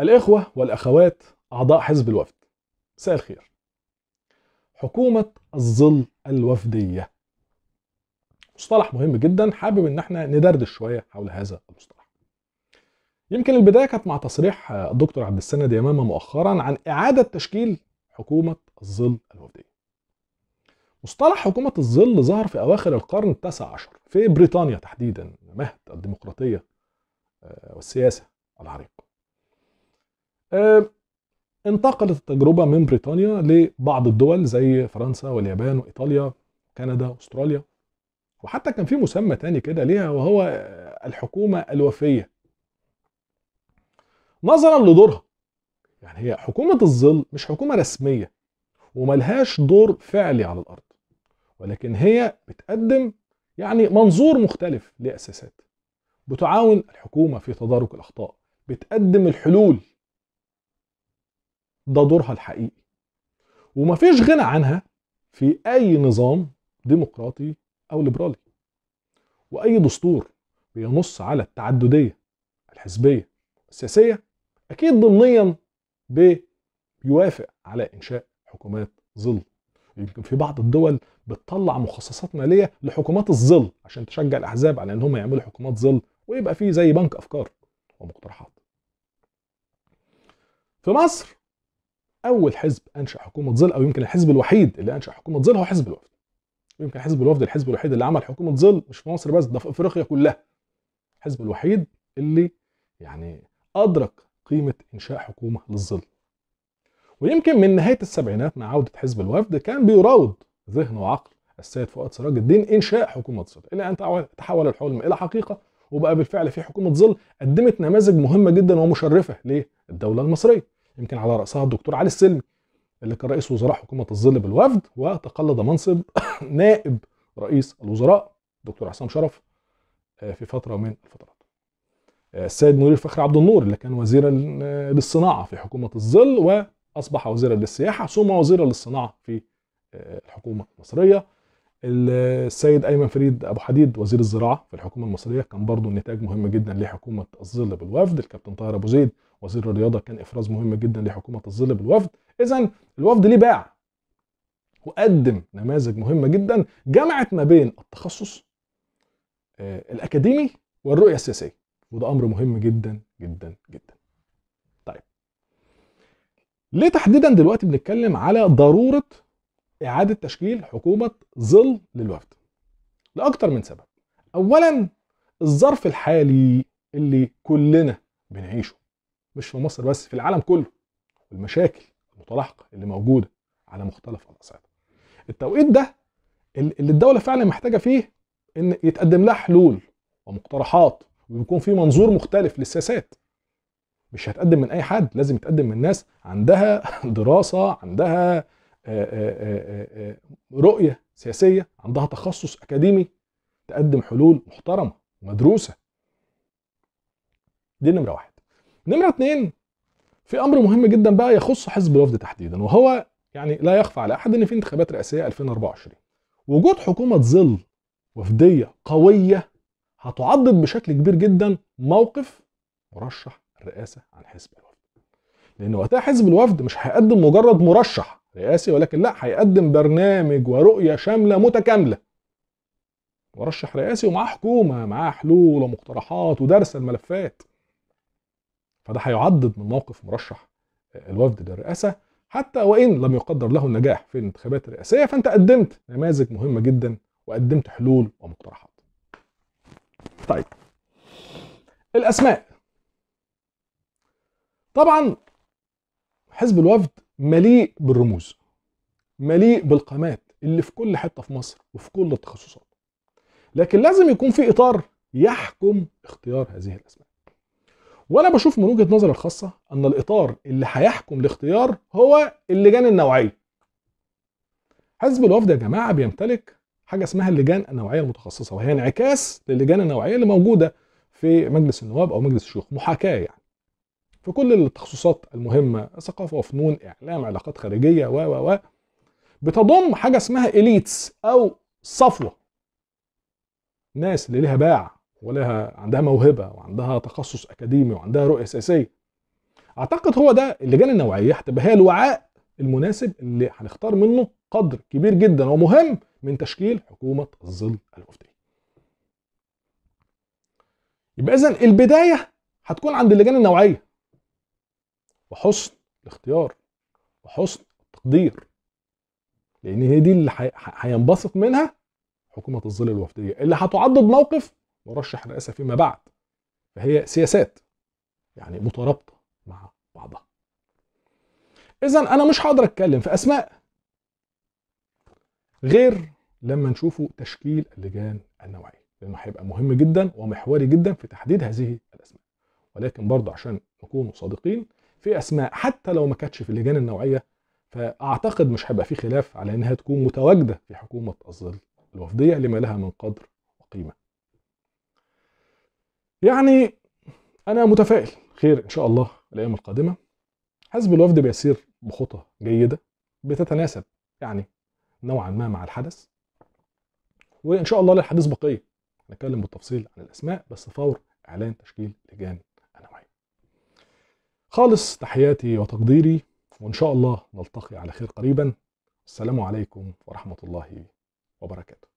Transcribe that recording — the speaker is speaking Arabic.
الإخوة والأخوات أعضاء حزب الوفد مساء الخير حكومة الظل الوفدية مصطلح مهم جدا حابب ان احنا ندردش شوية حول هذا المصطلح يمكن البداية كانت مع تصريح الدكتور عبد السند يمامة مؤخرا عن إعادة تشكيل حكومة الظل الوفدية مصطلح حكومة الظل ظهر في أواخر القرن التاسع عشر في بريطانيا تحديدا مهد الديمقراطية آه، والسياسة العريقه آه، انتقلت التجربة من بريطانيا لبعض الدول زي فرنسا واليابان وإيطاليا كندا واستراليا وحتى كان في مسمى تاني كده ليها وهو الحكومة الوفية نظرا لدورها يعني هي حكومة الظل مش حكومة رسمية وملهاش دور فعلي على الأرض ولكن هي بتقدم يعني منظور مختلف لأساسات بتعاون الحكومة في تدارك الأخطاء بتقدم الحلول ده دورها الحقيقي ومفيش غنى عنها في اي نظام ديمقراطي او ليبرالي واي دستور بينص على التعدديه الحزبيه السياسيه اكيد ضمنيا بيوافق على انشاء حكومات ظل يمكن في بعض الدول بتطلع مخصصات ماليه لحكومات الظل عشان تشجع الاحزاب على ان هم يعملوا حكومات ظل ويبقى فيه زي بنك افكار ومقترحات في مصر اول حزب انشا حكومه ظل او يمكن الحزب الوحيد اللي انشا حكومه ظل هو حزب الوفد يمكن حزب الوفد الحزب الوحيد اللي عمل حكومه ظل مش في مصر بس ده في افريقيا كلها الحزب الوحيد اللي يعني ادرك قيمه انشاء حكومه للظل ويمكن من نهايه السبعينات مع عوده حزب الوفد كان بيراود ذهن وعقل السيد فؤاد سراج الدين انشاء حكومه ظل الى ان تحول الحلم الى حقيقه وبقى بالفعل في حكومه ظل قدمت نماذج مهمه جدا ومشرفه للدوله المصريه يمكن على رأسها الدكتور علي السلمي اللي كان رئيس وزراء حكومة الظل بالوفد وتقلد منصب نائب رئيس الوزراء دكتور عصام شرف آه، في فترة من الفترات آه، السيد منير فخري عبد النور اللي كان وزيرا آه، للصناعة في حكومة الظل وأصبح وزيرا للسياحة ثم وزيرا للصناعة في الحكومة المصرية السيد أيمن فريد أبو حديد وزير الزراعة في الحكومة المصرية كان برضه نتاج مهم جدا لحكومة الظل بالوفد الكابتن طاهر أبو زيد وزير الرياضه كان افراز مهم جدا لحكومه الظل بالوفد اذا الوفد ليه باع وقدم نماذج مهمه جدا جمعت ما بين التخصص آه، الاكاديمي والرؤيه السياسيه وده امر مهم جدا جدا جدا طيب ليه تحديدا دلوقتي بنتكلم على ضروره اعاده تشكيل حكومه ظل للوفد لاكثر من سبب اولا الظرف الحالي اللي كلنا بنعيشه مش في مصر بس في العالم كله المشاكل المتلاحقه اللي موجوده على مختلف الاصعده التوقيت ده اللي الدوله فعلا محتاجه فيه ان يتقدم لها حلول ومقترحات ويكون في منظور مختلف للسياسات مش هتقدم من اي حد لازم يتقدم من ناس عندها دراسه عندها رؤيه سياسيه عندها تخصص اكاديمي تقدم حلول محترمه مدروسه دي نمره واحد نمرة اتنين في امر مهم جدا بقى يخص حزب الوفد تحديدا وهو يعني لا يخفى على احد ان في انتخابات رئاسيه 2024 وجود حكومه ظل وفديه قويه هتعضد بشكل كبير جدا موقف مرشح الرئاسه عن حزب الوفد لان وقتها حزب الوفد مش هيقدم مجرد مرشح رئاسي ولكن لا هيقدم برنامج ورؤيه شامله متكامله مرشح رئاسي ومعاه حكومه معاه حلول ومقترحات ودرس الملفات فده هيعضد من موقف مرشح آه، الوفد للرئاسه حتى وان لم يقدر له النجاح في الانتخابات الرئاسيه فانت قدمت نماذج مهمه جدا وقدمت حلول ومقترحات. طيب الاسماء طبعا حزب الوفد مليء بالرموز مليء بالقامات اللي في كل حته في مصر وفي كل التخصصات لكن لازم يكون في اطار يحكم اختيار هذه الاسماء وانا بشوف من وجهه نظري الخاصه ان الاطار اللي هيحكم الاختيار هو اللجان النوعيه حزب الوفد يا جماعه بيمتلك حاجه اسمها اللجان النوعيه المتخصصه وهي انعكاس للجان النوعيه اللي موجوده في مجلس النواب او مجلس الشيوخ محاكاه يعني في كل التخصصات المهمه ثقافه وفنون اعلام علاقات خارجيه و و و بتضم حاجه اسمها اليتس او صفوه ناس اللي ليها باع ولها عندها موهبه وعندها تخصص اكاديمي وعندها رؤيه سياسيه اعتقد هو ده اللجان النوعيه هتبقى هي الوعاء المناسب اللي هنختار منه قدر كبير جدا ومهم من تشكيل حكومه الظل الوفديه يبقى اذا البدايه هتكون عند اللجان النوعيه وحسن الاختيار وحسن التقدير لان هي دي اللي هينبسط منها حكومه الظل الوفديه اللي هتعضد موقف ورشح رئاسة فيما بعد فهي سياسات يعني مترابطة مع بعضها إذا أنا مش هقدر أتكلم في أسماء غير لما نشوفوا تشكيل اللجان النوعية لأنه هيبقى مهم جدا ومحوري جدا في تحديد هذه الأسماء ولكن برضه عشان نكون صادقين في أسماء حتى لو ما كانتش في اللجان النوعية فأعتقد مش هيبقى في خلاف على إنها تكون متواجدة في حكومة الظل الوفدية لما لها من قدر وقيمة يعني انا متفائل خير ان شاء الله الايام القادمه حزب الوفد بيسير بخطى جيده بتتناسب يعني نوعا ما مع الحدث وان شاء الله للحديث بقيه هنتكلم بالتفصيل عن الاسماء بس فور اعلان تشكيل لجان النوعيه خالص تحياتي وتقديري وان شاء الله نلتقي على خير قريبا السلام عليكم ورحمه الله وبركاته